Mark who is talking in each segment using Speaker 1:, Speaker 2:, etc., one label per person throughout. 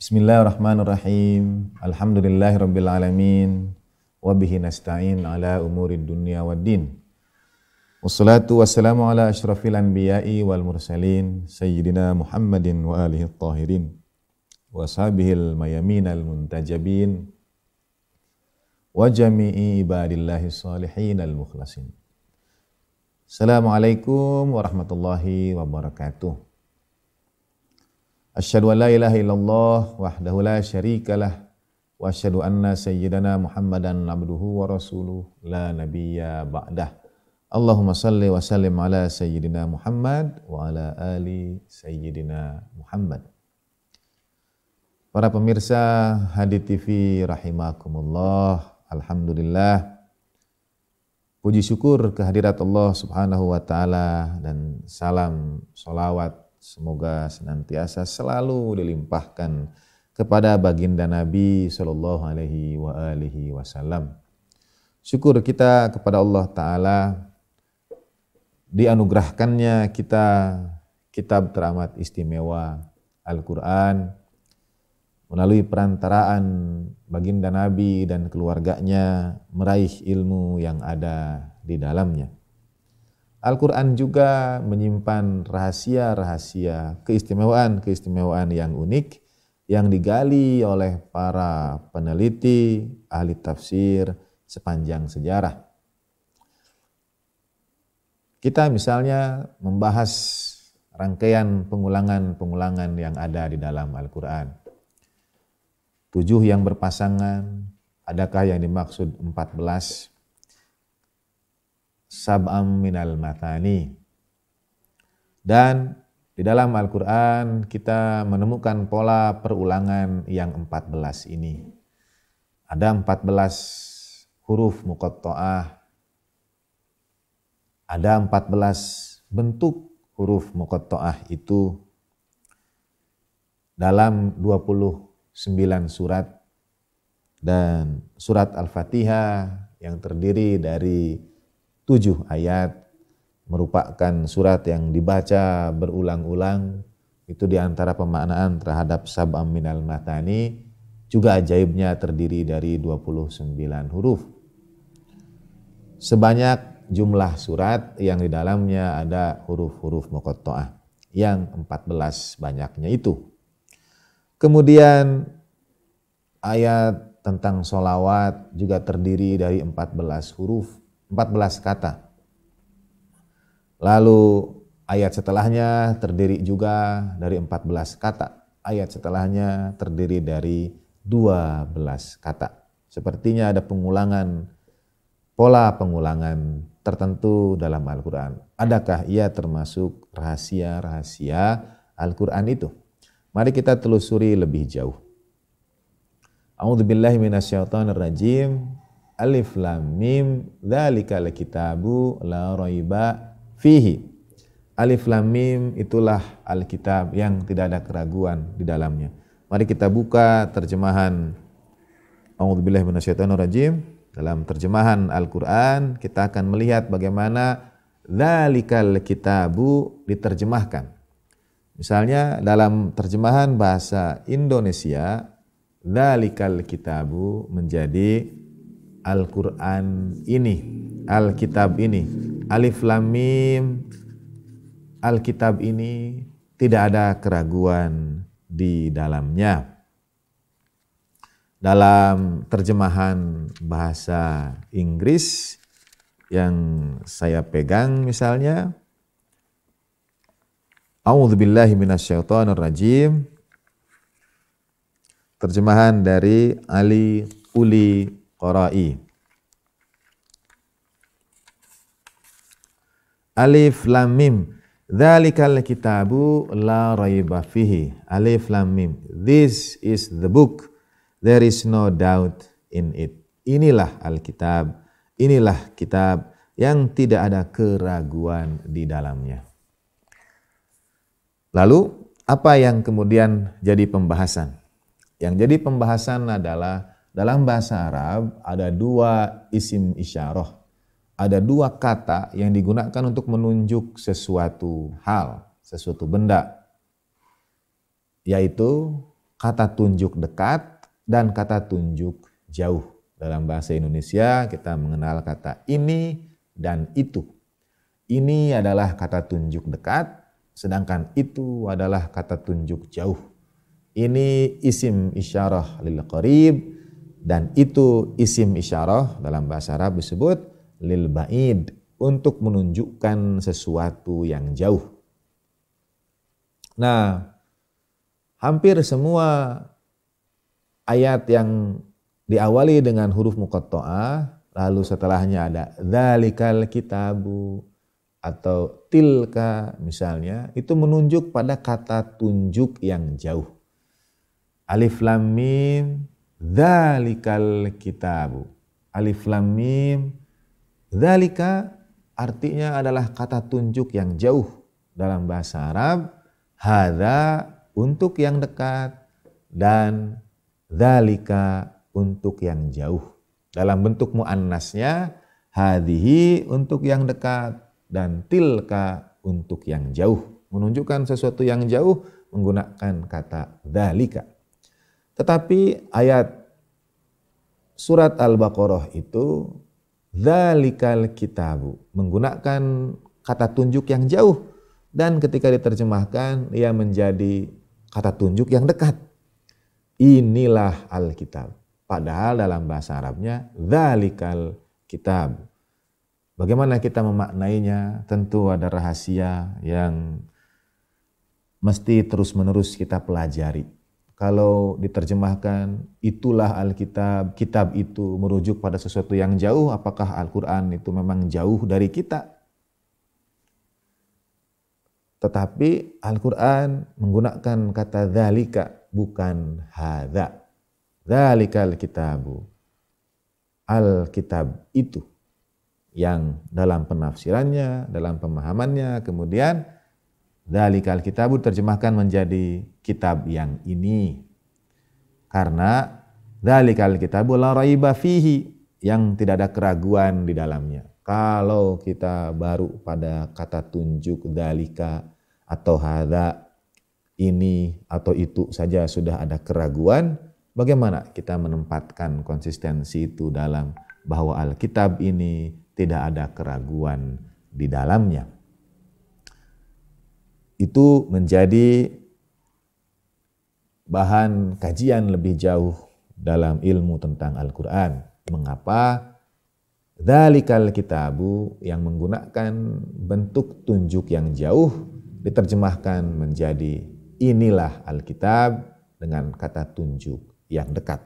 Speaker 1: Bismillahirrahmanirrahim. Alhamdulillahirabbil alamin. Wabihi nasta'in ala umuri dunya waddin. Wassalatu wassalamu ala asyrafil anbiya'i wal mursalin sayyidina Muhammadin wa alihi tahirin wa sahbihil mayamin al muntajabin wa jami'i ibadillahi salihin al mukhlasin. Assalamualaikum warahmatullahi wabarakatuh. Asyhadu an la ilaha illallah wahdahu la syarikalah wa asyhadu anna sayyidana Muhammadan abduhu wa rasuluh la nabiyya ba'dah. Allahumma salli wa sallim ala sayyidina Muhammad wa ala ali sayyidina Muhammad. Para pemirsa Hadi TV rahimakumullah. Alhamdulillah. Puji syukur kehadirat Allah Subhanahu wa taala dan salam solawat Semoga senantiasa selalu dilimpahkan kepada baginda Nabi Shallallahu Alaihi wa alihi Wasallam. Syukur kita kepada Allah Taala dianugerahkannya kita kitab teramat istimewa Al-Quran melalui perantaraan baginda Nabi dan keluarganya meraih ilmu yang ada di dalamnya. Al-Quran juga menyimpan rahasia-rahasia, keistimewaan-keistimewaan yang unik yang digali oleh para peneliti, ahli tafsir sepanjang sejarah. Kita misalnya membahas rangkaian pengulangan-pengulangan yang ada di dalam Al-Quran. Tujuh yang berpasangan, adakah yang dimaksud empat belas? sab'am minal matani. Dan di dalam Al-Quran kita menemukan pola perulangan yang 14 ini. Ada 14 huruf muqatta'ah. Ada 14 bentuk huruf muqatta'ah itu dalam 29 surat dan surat Al-Fatihah yang terdiri dari tujuh ayat merupakan surat yang dibaca berulang-ulang itu diantara pemaknaan terhadap sab'am minal matani juga ajaibnya terdiri dari 29 huruf. Sebanyak jumlah surat yang di dalamnya ada huruf-huruf muqatta'ah yang 14 banyaknya itu. Kemudian ayat tentang solawat juga terdiri dari 14 huruf 14 kata. Lalu ayat setelahnya terdiri juga dari 14 kata. Ayat setelahnya terdiri dari 12 kata. Sepertinya ada pengulangan, pola pengulangan tertentu dalam Al-Quran. Adakah ia termasuk rahasia-rahasia Al-Quran itu? Mari kita telusuri lebih jauh. A'udzubillahiminasyaitonirrajim. Alif lam mim dzalikal kitabu la raiba fihi. Alif lam mim itulah Alkitab yang tidak ada keraguan di dalamnya. Mari kita buka terjemahan A'udzubillahi minasyaitonirrajim. Dalam terjemahan Al-Qur'an kita akan melihat bagaimana dzalikal kitabu diterjemahkan. Misalnya dalam terjemahan bahasa Indonesia dzalikal kitabu menjadi Al-Quran ini, Al Kitab ini. Alif Lam Mim, Al Kitab ini tidak ada keraguan di dalamnya. Dalam terjemahan bahasa Inggris yang saya pegang misalnya, A'udzubillahi rajim. Terjemahan dari Ali Uli Qara'i. Alif lam mim. Dzalikal kitabu la raiba fihi. Alif lam mim. This is the book. There is no doubt in it. Inilah Alkitab. Inilah kitab yang tidak ada keraguan di dalamnya. Lalu apa yang kemudian jadi pembahasan? Yang jadi pembahasan adalah dalam bahasa Arab ada dua isim isyarah. Ada dua kata yang digunakan untuk menunjuk sesuatu hal, sesuatu benda. Yaitu kata tunjuk dekat dan kata tunjuk jauh. Dalam bahasa Indonesia kita mengenal kata ini dan itu. Ini adalah kata tunjuk dekat, sedangkan itu adalah kata tunjuk jauh. Ini isim isyarah lil qarib, dan itu isim isyarah dalam bahasa Arab disebut lil ba'id untuk menunjukkan sesuatu yang jauh. Nah, hampir semua ayat yang diawali dengan huruf muqatta'ah lalu setelahnya ada dzalikal kitabu atau tilka misalnya itu menunjuk pada kata tunjuk yang jauh. Alif lam mim dalikal kitabu. Alif lam mim. dalika artinya adalah kata tunjuk yang jauh dalam bahasa Arab. Hada untuk yang dekat dan dalika untuk yang jauh. Dalam bentuk muannasnya hadihi untuk yang dekat dan tilka untuk yang jauh. Menunjukkan sesuatu yang jauh menggunakan kata dalika. Tetapi ayat surat Al-Baqarah itu zalikal kitabu menggunakan kata tunjuk yang jauh dan ketika diterjemahkan ia menjadi kata tunjuk yang dekat. Inilah Alkitab. Padahal dalam bahasa Arabnya zalikal kitab. Bagaimana kita memaknainya? Tentu ada rahasia yang mesti terus-menerus kita pelajari kalau diterjemahkan itulah Alkitab, kitab itu merujuk pada sesuatu yang jauh, apakah Al-Quran itu memang jauh dari kita? Tetapi Al-Quran menggunakan kata dhalika bukan hadha. Dhalika al alkitab itu yang dalam penafsirannya, dalam pemahamannya, kemudian dhalika al-kitabu terjemahkan menjadi kitab yang ini. Karena dalikal kitabu la raiba fihi yang tidak ada keraguan di dalamnya. Kalau kita baru pada kata tunjuk dalika atau hadza ini atau itu saja sudah ada keraguan, bagaimana kita menempatkan konsistensi itu dalam bahwa Alkitab ini tidak ada keraguan di dalamnya. Itu menjadi bahan kajian lebih jauh dalam ilmu tentang Al-Quran. Mengapa? Dalikal kitabu yang menggunakan bentuk tunjuk yang jauh diterjemahkan menjadi inilah Alkitab dengan kata tunjuk yang dekat.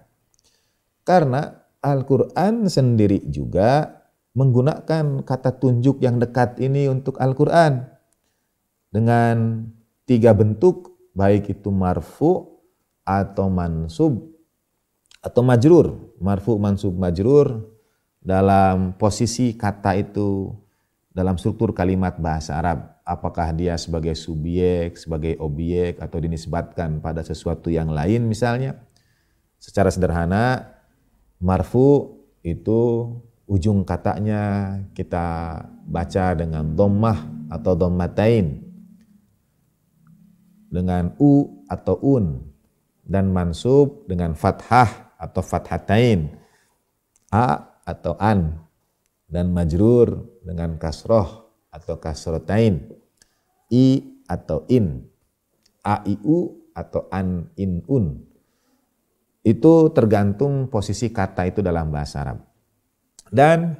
Speaker 1: Karena Al-Quran sendiri juga menggunakan kata tunjuk yang dekat ini untuk Al-Quran. Dengan tiga bentuk, baik itu marfu, atau mansub atau majrur, marfu mansub majrur dalam posisi kata itu dalam struktur kalimat bahasa Arab. Apakah dia sebagai subjek, sebagai objek atau dinisbatkan pada sesuatu yang lain misalnya? Secara sederhana marfu itu ujung katanya kita baca dengan dommah atau dommatain dengan u atau un dan mansub dengan fathah atau fathatain a atau an dan majrur dengan kasroh atau kasrotain i atau in a i u atau an in un itu tergantung posisi kata itu dalam bahasa Arab dan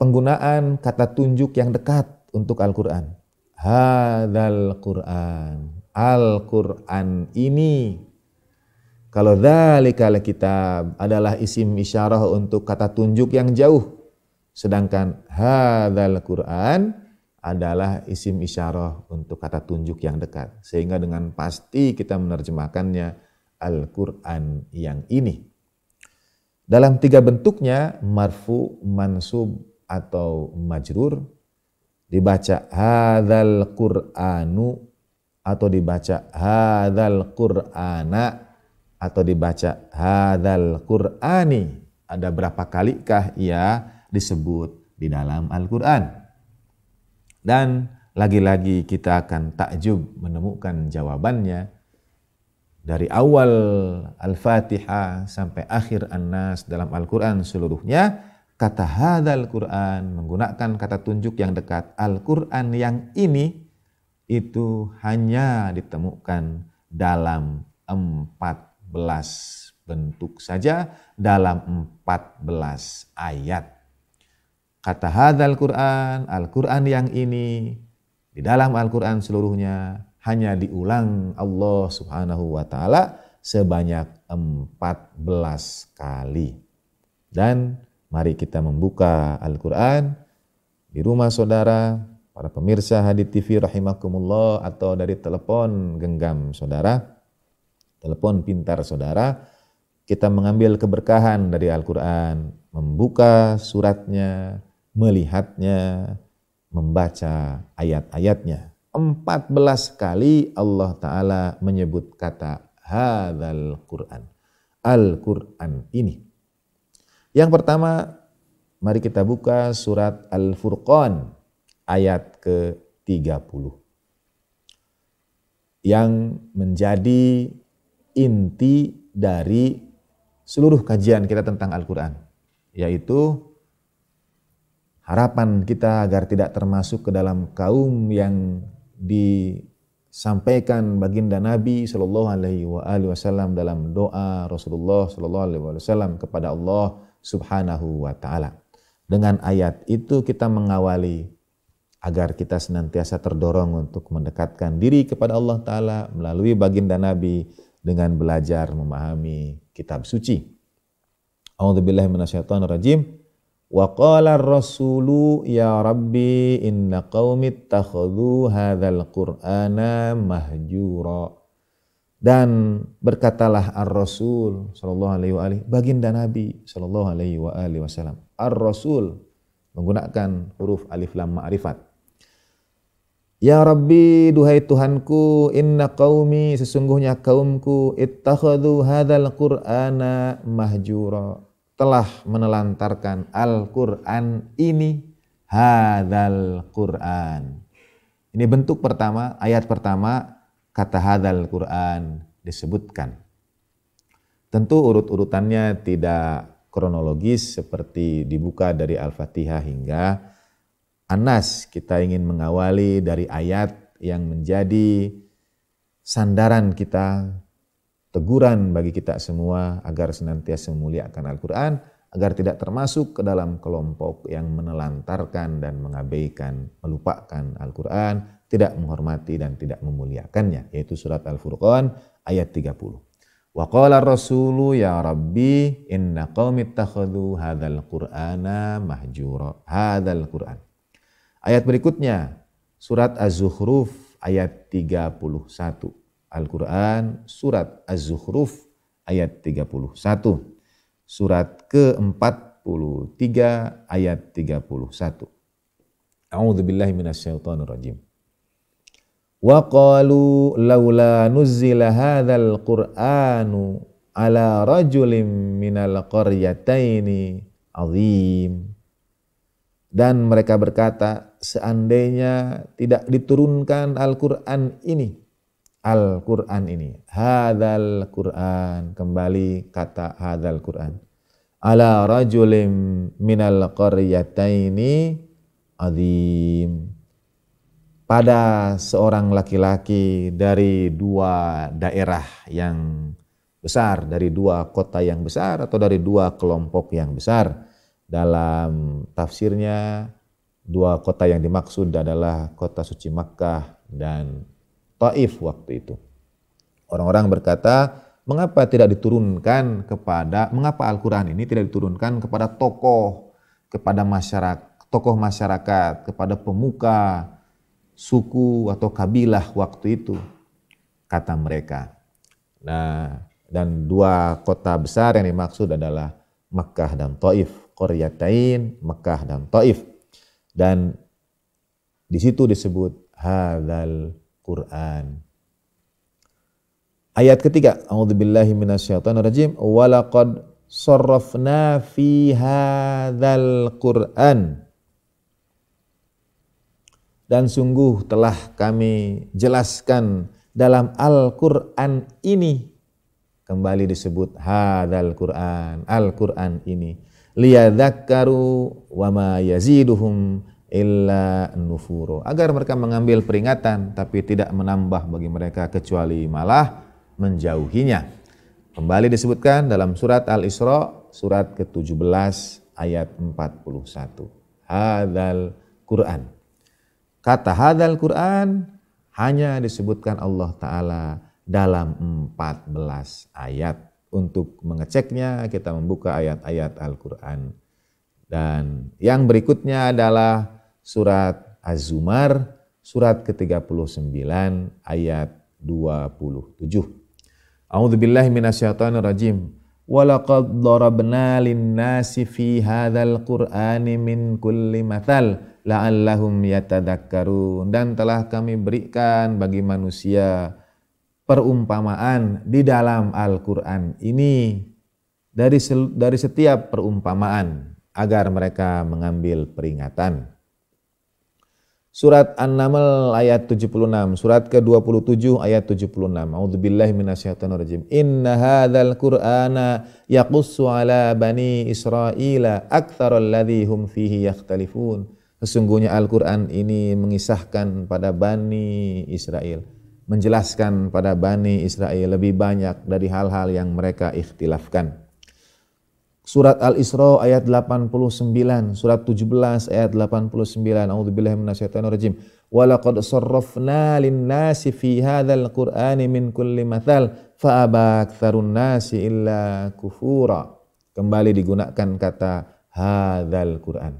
Speaker 1: penggunaan kata tunjuk yang dekat untuk Al-Quran. Hadal Quran. Al-Quran ini. Kalau dzalikal kitab adalah isim isyarah untuk kata tunjuk yang jauh. Sedangkan hadzal Quran adalah isim isyarah untuk kata tunjuk yang dekat. Sehingga dengan pasti kita menerjemahkannya Al-Quran yang ini. Dalam tiga bentuknya, marfu, mansub, atau majrur, dibaca hadzal Qur'anu atau dibaca hadal qur'ana atau dibaca hadal qur'ani ada berapa kalikah ia disebut di dalam Al-Qur'an dan lagi-lagi kita akan takjub menemukan jawabannya dari awal Al-Fatihah sampai akhir An-Nas dalam Al-Quran seluruhnya kata hadal Quran menggunakan kata tunjuk yang dekat Al-Quran yang ini itu hanya ditemukan dalam 14 bentuk saja dalam 14 ayat. Kata hadal Quran, Al-Quran yang ini, di dalam Al-Quran seluruhnya hanya diulang Allah subhanahu wa ta'ala sebanyak 14 kali. Dan mari kita membuka Al-Quran di rumah saudara, para pemirsa hadit TV rahimakumullah atau dari telepon genggam saudara, telepon pintar saudara, kita mengambil keberkahan dari Al-Quran, membuka suratnya, melihatnya, membaca ayat-ayatnya. Empat belas kali Allah Ta'ala menyebut kata hadal Quran. Al-Quran ini. Yang pertama, mari kita buka surat Al-Furqan ayat ke-30. Yang menjadi inti dari seluruh kajian kita tentang Al-Quran. Yaitu harapan kita agar tidak termasuk ke dalam kaum yang disampaikan baginda Nabi Shallallahu Alaihi Wasallam dalam doa Rasulullah Shallallahu Alaihi Wasallam kepada Allah Subhanahu Wa Taala. Dengan ayat itu kita mengawali agar kita senantiasa terdorong untuk mendekatkan diri kepada Allah Ta'ala melalui baginda Nabi dengan belajar memahami kitab suci. A'udzubillahiminasyaitonirrajim. Wa qala rasulu ya rabbi inna qawmi takhudhu hadzal qur'ana mahjura. Dan berkatalah ar-rasul sallallahu alaihi wa alihi, baginda Nabi sallallahu alaihi wa alihi wasallam. Ar-rasul menggunakan huruf alif lam ma'rifat Ya Rabbi, duhai Tuhanku, inna qawmi, sesungguhnya kaumku ittakhadhu hadal qur'ana mahjura. Telah menelantarkan Al-Qur'an ini hadal Qur'an. Ini bentuk pertama, ayat pertama kata hadal Qur'an disebutkan. Tentu urut-urutannya tidak kronologis seperti dibuka dari Al-Fatihah hingga Anas, kita ingin mengawali dari ayat yang menjadi sandaran kita, teguran bagi kita semua agar senantiasa memuliakan Al-Quran, agar tidak termasuk ke dalam kelompok yang menelantarkan dan mengabaikan, melupakan Al-Quran, tidak menghormati dan tidak memuliakannya, yaitu surat Al-Furqan ayat 30. Wa qala rasulu ya rabbi inna qaumi ittakhadhu hadzal qur'ana mahjura. Hadzal qur'an. Ayat berikutnya surat Az-Zukhruf ayat 31. Al-Qur'an surat Az-Zukhruf ayat 31. Surat ke-43 ayat 31. A'udzubillahi rajim. Wa qalu laula nuzzila hadzal qur'anu ala rajulim minal qaryataini azim. Dan mereka berkata, seandainya tidak diturunkan Al-Qur'an ini. Al-Qur'an ini. hadal Qur'an kembali kata hadal Qur'an. Ala rajulim minal qaryataini azim. Pada seorang laki-laki dari dua daerah yang besar, dari dua kota yang besar atau dari dua kelompok yang besar. Dalam tafsirnya Dua kota yang dimaksud adalah kota suci Makkah dan Taif waktu itu. Orang-orang berkata, mengapa tidak diturunkan kepada, mengapa Al-Quran ini tidak diturunkan kepada tokoh, kepada masyarakat, tokoh masyarakat, kepada pemuka, suku atau kabilah waktu itu, kata mereka. Nah, dan dua kota besar yang dimaksud adalah Makkah dan Taif, Koryatain, Makkah dan Taif. Dan di situ disebut hadal Quran. Ayat ketiga, a'udzubillahi minasyaitonir rajim, walakad sarrafna fi hadal Quran. Dan sungguh telah kami jelaskan dalam Al-Qur'an ini kembali disebut hadzal Quran, Al-Qur'an ini liyadzakkaru wa ma yaziduhum illa nufuro agar mereka mengambil peringatan tapi tidak menambah bagi mereka kecuali malah menjauhinya kembali disebutkan dalam surat Al-Isra surat ke-17 ayat 41 hadal Quran kata hadal Quran hanya disebutkan Allah taala dalam 14 ayat untuk mengeceknya kita membuka ayat-ayat Al-Quran. Dan yang berikutnya adalah surat Az-Zumar, surat ke-39 ayat 27. A'udzu billahi minasyaitonir rajim. Walaqad darabna lin-nasi fi hadzal qur'ani min kulli mathal la'allahum yatadakkarun. Dan telah kami berikan bagi manusia perumpamaan di dalam Al-Qur'an ini dari dari setiap perumpamaan agar mereka mengambil peringatan. Surat An-Naml ayat 76, surat ke-27 ayat 76. A'udzubillahi minasyaitonirrajim. Inna hadzal Qur'ana yaqussu ala bani Israila aktsarul ladzi hum fihi yakhtalifun. Sesungguhnya Al-Qur'an ini mengisahkan pada Bani Israel menjelaskan pada Bani Israel lebih banyak dari hal-hal yang mereka ikhtilafkan. Surat Al-Isra ayat 89, surat 17 ayat 89. A'udzubillahi minasyaitonirrajim. Walaqad sarrafna lin-nasi fi hadzal Qur'ani min kulli mathal fa abaktsarun nasi illa kufura. Kembali digunakan kata hadzal Qur'an.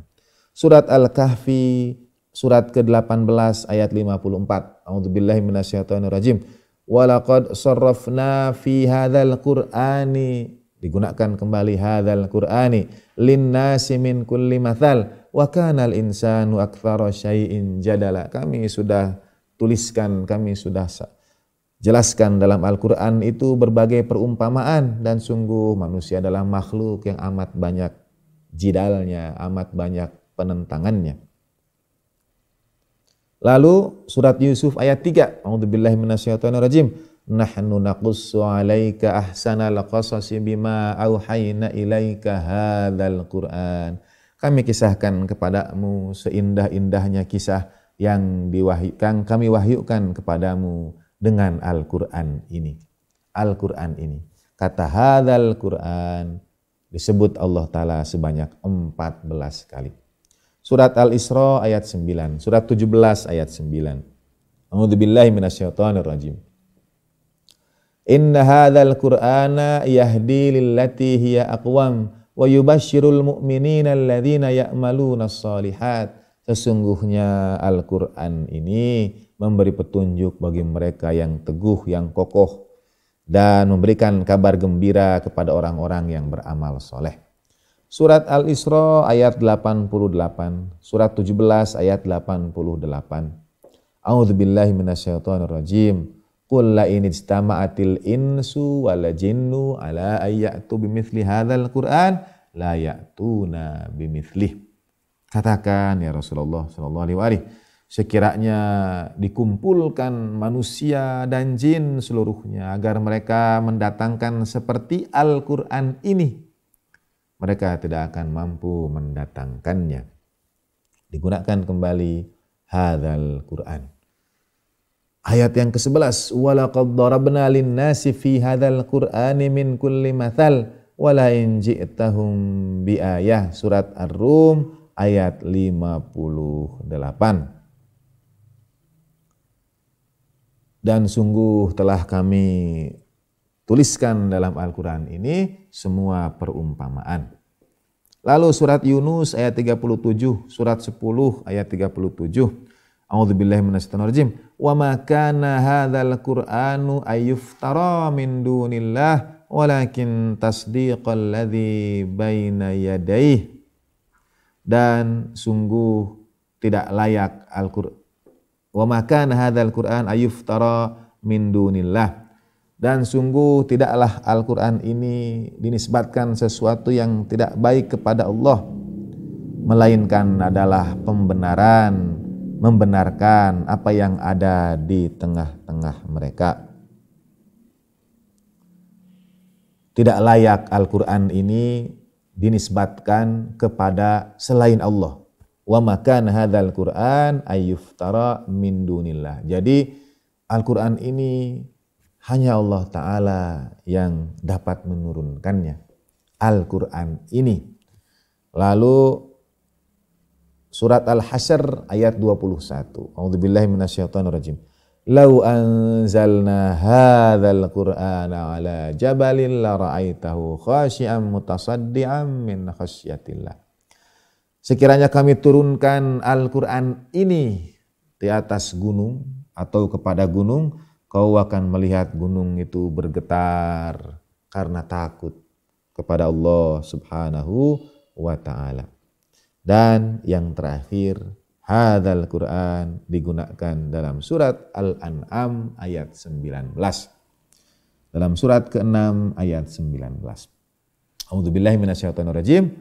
Speaker 1: Surat Al-Kahfi surat ke-18 ayat 54. A'udzubillahi minasyaitonirrajim. Walaqad sarrafna fi hadzal Qur'ani digunakan kembali hadzal Qur'ani linnasi min kulli mathal wa insanu aktsara syai'in jadala. Kami sudah tuliskan, kami sudah jelaskan dalam Al-Qur'an itu berbagai perumpamaan dan sungguh manusia adalah makhluk yang amat banyak jidalnya, amat banyak penentangannya. Lalu surat Yusuf ayat 3. A'udzubillahi minasyaitonirrajim. Nahnu naqussu 'alaika ahsanal qasasi bima auhayna ilaika hadzal Qur'an. Kami kisahkan kepadamu seindah-indahnya kisah yang diwahyukan kami wahyukan kepadamu dengan Al-Qur'an ini. Al-Qur'an ini. Kata hadzal Qur'an disebut Allah taala sebanyak 14 kali. Surat Al-Isra ayat 9, surat 17 ayat 9. A'udzubillahi minasyaitonir rajim. Inna hadzal Qur'ana yahdi lillati hiya aqwam wa yubashshirul mu'minina alladziina ya'maluna shalihat. Sesungguhnya Al-Qur'an ini memberi petunjuk bagi mereka yang teguh, yang kokoh dan memberikan kabar gembira kepada orang-orang yang beramal soleh. Surat Al-Isra ayat 88, surat 17 ayat 88. minasyaitonir rajim. Qul la in istama'atil insu wal jinnu ala ayyatu bimithli hadzal Qur'an la ya'tuna bimithli. Katakan ya Rasulullah sallallahu alaihi wasallam, sekiranya dikumpulkan manusia dan jin seluruhnya agar mereka mendatangkan seperti Al-Qur'an ini mereka tidak akan mampu mendatangkannya. Digunakan kembali hadzal Quran. Ayat yang ke-11, walaqad darabna lin-nasi fi hadzal Qur'ani min kulli mathal wala in ji'tahum bi ayah surat Ar-Rum ayat 58. Dan sungguh telah kami Tuliskan dalam Al-Quran ini semua perumpamaan. Lalu surat Yunus ayat 37, surat 10 ayat 37. minasyaitonir rajim. Wa ma kana hadzal qur'anu ayyuftara min dunillah walakin tasdiqal ladzi baina yadayh. Dan sungguh tidak layak Al-Qur'an. Wa ma kana hadzal qur'an ayyuftara min dunillah dan sungguh tidaklah Al-Quran ini dinisbatkan sesuatu yang tidak baik kepada Allah. Melainkan adalah pembenaran, membenarkan apa yang ada di tengah-tengah mereka. Tidak layak Al-Quran ini dinisbatkan kepada selain Allah. Wa makan hadal Qur'an ayyuftara min dunillah. Jadi Al-Qur'an ini hanya Allah Ta'ala yang dapat menurunkannya. Al-Quran ini. Lalu surat Al-Hasyr ayat 21. A'udzubillahi minasyaitonirrajim. Lau anzalna hadzal Qur'ana ala jabalin la ra'aitahu khashi'an mutasaddian min khasyatillah. Sekiranya kami turunkan Al-Qur'an ini di atas gunung atau kepada gunung, Kau akan melihat gunung itu bergetar karena takut kepada Allah Subhanahu wa taala. Dan yang terakhir, hadal Quran digunakan dalam surat Al-An'am ayat 19. Dalam surat ke-6 ayat 19. A'udzubillahi minasyaitonirrajim.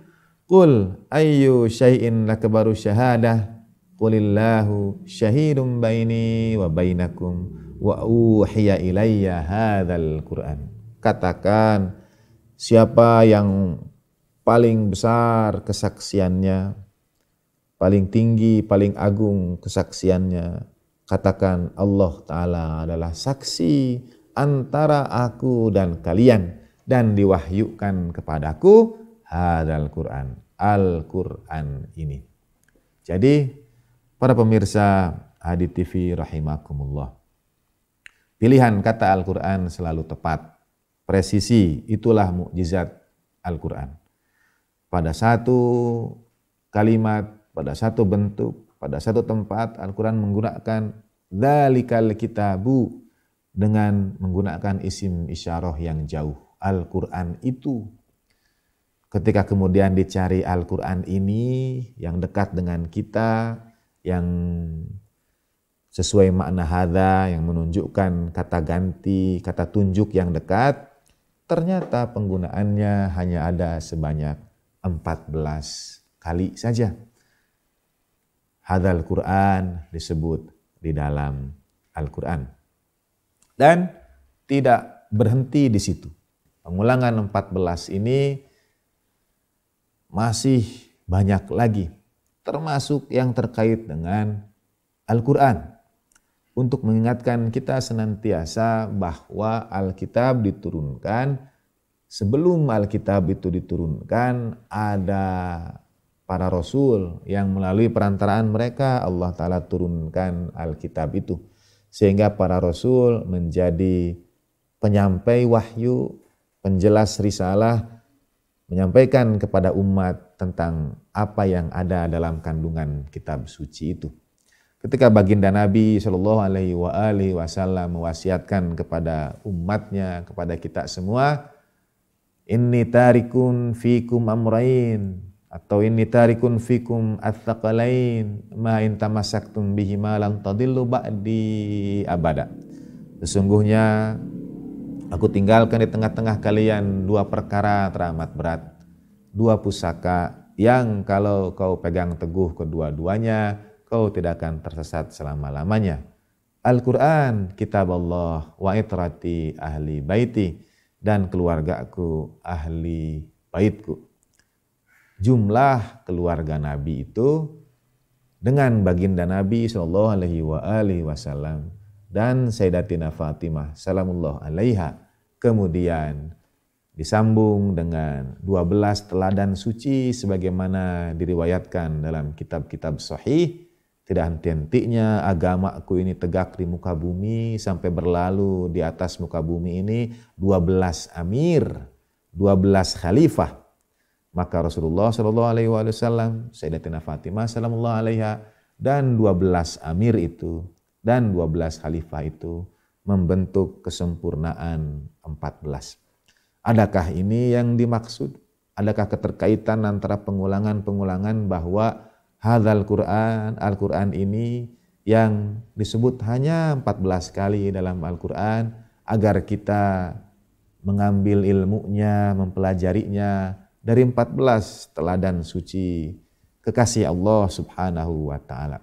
Speaker 1: Qul ayyu syai'in lakbaru syahadah. Qulillahu syahidun baini wa bainakum wa uhiya ilayya hadzal Qur'an. Katakan siapa yang paling besar kesaksiannya, paling tinggi, paling agung kesaksiannya. Katakan Allah taala adalah saksi antara aku dan kalian dan diwahyukan kepadaku hadzal Qur'an, Al-Qur'an ini. Jadi para pemirsa Hadi TV rahimakumullah Pilihan kata Al-Quran selalu tepat. Presisi, itulah mukjizat Al-Quran. Pada satu kalimat, pada satu bentuk, pada satu tempat Al-Quran menggunakan dalikal kitabu dengan menggunakan isim isyarah yang jauh. Al-Quran itu. Ketika kemudian dicari Al-Quran ini yang dekat dengan kita, yang sesuai makna hada yang menunjukkan kata ganti, kata tunjuk yang dekat, ternyata penggunaannya hanya ada sebanyak 14 kali saja. Hadal Quran disebut di dalam Al-Quran. Dan tidak berhenti di situ. Pengulangan 14 ini masih banyak lagi, termasuk yang terkait dengan Al-Quran untuk mengingatkan kita senantiasa bahwa Alkitab diturunkan sebelum Alkitab itu diturunkan ada para rasul yang melalui perantaraan mereka Allah taala turunkan Alkitab itu sehingga para rasul menjadi penyampai wahyu, penjelas risalah menyampaikan kepada umat tentang apa yang ada dalam kandungan kitab suci itu. Ketika baginda Nabi Shallallahu Alaihi Wasallam mewasiatkan kepada umatnya, kepada kita semua, ini tarikun fikum amrain atau ini tarikun fikum athqalain ma in tamassaktum ma lan tadillu ba'di abada. Sesungguhnya aku tinggalkan di tengah-tengah kalian dua perkara teramat berat, dua pusaka yang kalau kau pegang teguh kedua-duanya, kau tidak akan tersesat selama-lamanya. Al-Quran, kitab Allah, wa itrati ahli baiti, dan keluargaku ahli baitku. Jumlah keluarga Nabi itu dengan baginda Nabi saw dan Sayyidatina Fatimah Salamullah Alaiha kemudian disambung dengan 12 teladan suci sebagaimana diriwayatkan dalam kitab-kitab sahih tidak henti-hentinya agamaku ini tegak di muka bumi sampai berlalu di atas muka bumi ini 12 amir, 12 khalifah. Maka Rasulullah Shallallahu alaihi wasallam, Sayyidatina Fatimah sallallahu Alaihi dan 12 amir itu dan 12 khalifah itu membentuk kesempurnaan 14. Adakah ini yang dimaksud? Adakah keterkaitan antara pengulangan-pengulangan bahwa hadal Qur'an, Al-Qur'an ini yang disebut hanya 14 kali dalam Al-Qur'an agar kita mengambil ilmunya, mempelajarinya dari 14 teladan suci kekasih Allah Subhanahu wa taala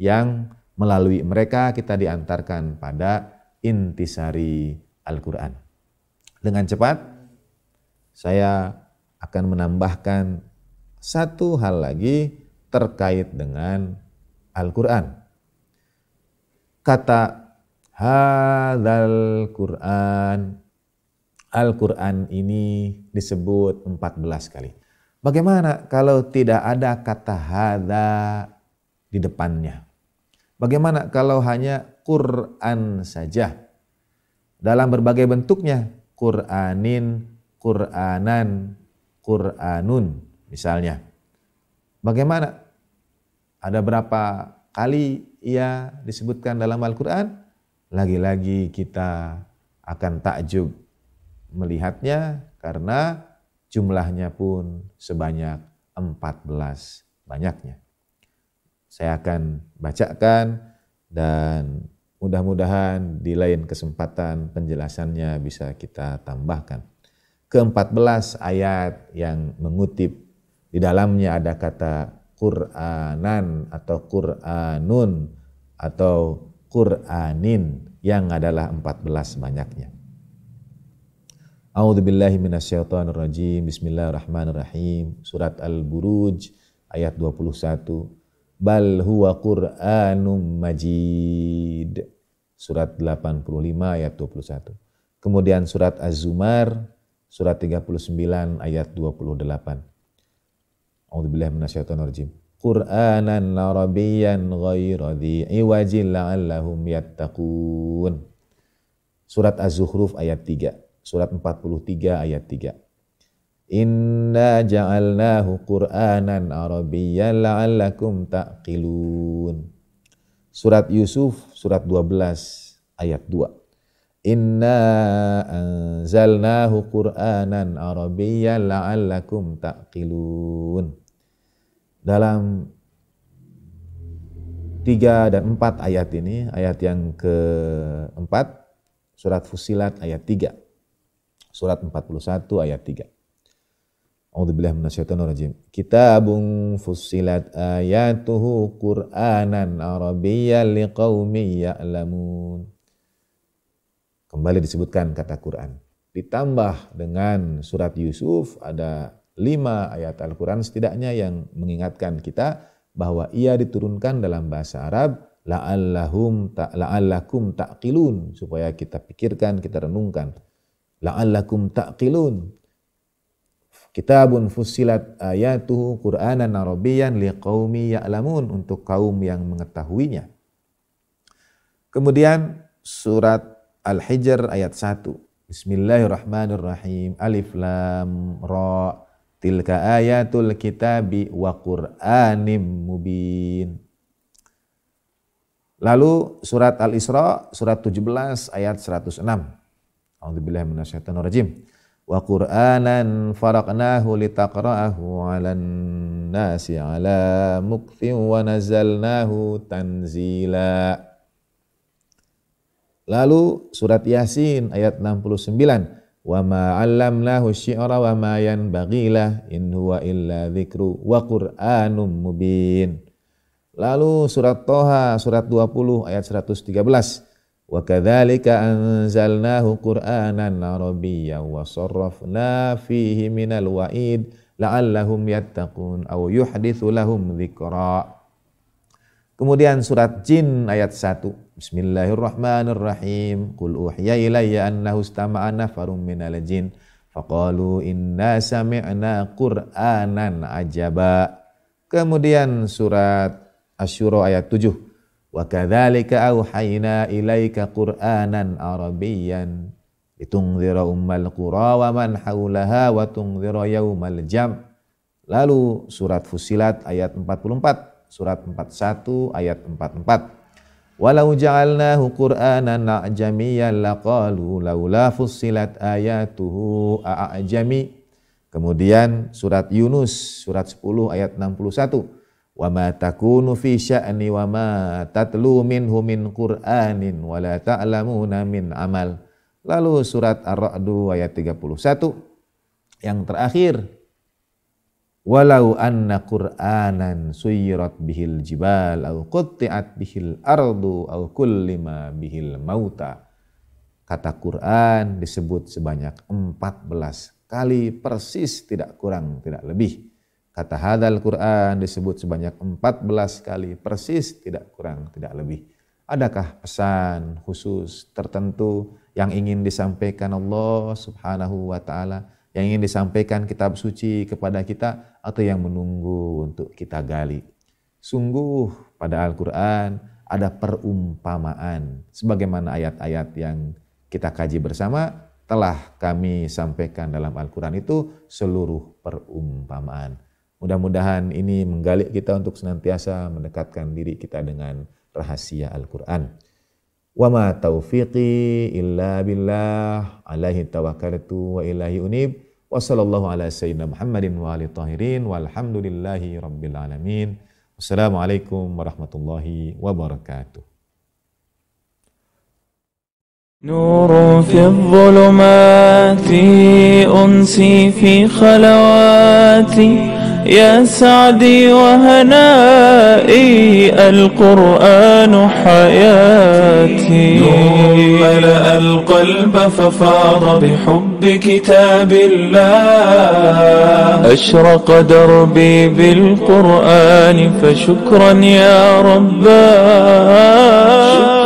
Speaker 1: yang melalui mereka kita diantarkan pada intisari Al-Qur'an. Dengan cepat saya akan menambahkan satu hal lagi terkait dengan Al-Quran. Kata hadal Quran, Al-Quran ini disebut 14 kali. Bagaimana kalau tidak ada kata hada di depannya? Bagaimana kalau hanya Quran saja? Dalam berbagai bentuknya, Quranin, Quranan, Quranun misalnya. Bagaimana? Ada berapa kali ia disebutkan dalam Al-Quran? Lagi-lagi kita akan takjub melihatnya karena jumlahnya pun sebanyak 14 banyaknya. Saya akan bacakan dan mudah-mudahan di lain kesempatan penjelasannya bisa kita tambahkan. Keempat belas ayat yang mengutip di dalamnya ada kata Qur'anan atau Qur'anun atau Qur'anin yang adalah 14 banyaknya. A'udzubillahi minasyaitonir rajim. Bismillahirrahmanirrahim. Surat Al-Buruj ayat 21. Bal huwa Qur'anum Majid. Surat 85 ayat 21. Kemudian surat Az-Zumar surat 39 ayat 28. A'udzubillahi rajim. Qur'anan Arabiyyan ghayra dhi iwajin la'allahum yattaqun. Surat Az-Zukhruf ayat 3. Surat 43 ayat 3. Inna ja'alnahu Qur'anan Arabiyyan la'allakum ta'qilun. Surat Yusuf surat 12 ayat 2. Inna anzalnahu Qur'anan Arabiyyan la'allakum ta'qilun dalam tiga dan empat ayat ini, ayat yang keempat, surat Fusilat ayat tiga Surat empat puluh satu ayat tiga Alhamdulillah minasyaitan minasyaitonirrajim. Kitabun fusilat ayatuhu Qur'anan Arabiyya liqawmi ya'lamun. Kembali disebutkan kata Quran. Ditambah dengan surat Yusuf ada 5 ayat Al-Quran setidaknya yang mengingatkan kita bahwa ia diturunkan dalam bahasa Arab la'allahum ta, la'allakum ta'qilun supaya kita pikirkan, kita renungkan. La'allakum ta'qilun. Kitabun fusilat ayatuhu Qur'anan Arabiyan liqaumi ya'lamun untuk kaum yang mengetahuinya. Kemudian surat Al-Hijr ayat 1. Bismillahirrahmanirrahim. Alif lam ra. Tilka ayatul kitabi wa qur'anim mubin. Lalu surat Al-Isra surat 17 ayat 106. A'udzubillahi rajim. Wa Qur'anan faraqnahu litaqra'ahu 'alan nasi 'ala mukthi wa nazalnahu tanzila. Lalu surat Yasin ayat 69 wa ma 'allamnahu syi'ra wa ma yanbaghi in huwa illa dzikru wa qur'anum mubin. Lalu surat Toha surat 20 ayat 113. Wa kadzalika anzalnahu qur'anan arabiyyan wa sarrafna fihi minal wa'id la'allahum yattaqun aw yuhditsu lahum dzikra. Kemudian surat Jin ayat 1. Bismillahirrahmanirrahim. Qul uhiya ilayya annahu istama'a nafarun minal jin faqalu inna sami'na qur'anan ajaba. Kemudian surat Asyura ayat 7. Wa kadzalika auhayna ilaika qur'anan arabiyyan litunzira ummal qura wa man haulaha wa tunzira yaumal jam. Lalu surat Fusilat ayat 44 surat 41 ayat 44. Walau ja'alnahu Qur'anan a'jamiyan laqalu laula fussilat ayatuhu a'jami. Kemudian surat Yunus surat 10 ayat 61. Wa ma takunu fi sya'ni wa ma tatlu minhu min Qur'anin wa la ta'lamuna min amal. Lalu surat Ar-Ra'du ayat 31. Yang terakhir walau anna qur'anan suyirat bihil jibal au quti'at bihil ardu au kullima bihil mauta kata Quran disebut sebanyak 14 kali persis tidak kurang tidak lebih kata hadal Quran disebut sebanyak 14 kali persis tidak kurang tidak lebih adakah pesan khusus tertentu yang ingin disampaikan Allah Subhanahu wa taala yang ingin disampaikan kitab suci kepada kita atau yang menunggu untuk kita gali. Sungguh pada Al-Quran ada perumpamaan sebagaimana ayat-ayat yang kita kaji bersama telah kami sampaikan dalam Al-Quran itu seluruh perumpamaan. Mudah-mudahan ini menggali kita untuk senantiasa mendekatkan diri kita dengan rahasia Al-Quran. Wa ma taufiqi illa billah alaihi tawakkaltu wa ilahi unib. Wa sallallahu ala sayyidina Muhammadin wa ali tahirin walhamdulillahi rabbil alamin. Wassalamualaikum warahmatullahi wabarakatuh. نور في الظلمات أنسي في خلواتي يا سعدي وهنائي القرآن حياتي نور ملأ القلب ففاض بحب كتاب الله أشرق دربي بالقرآن فشكرا يا رباه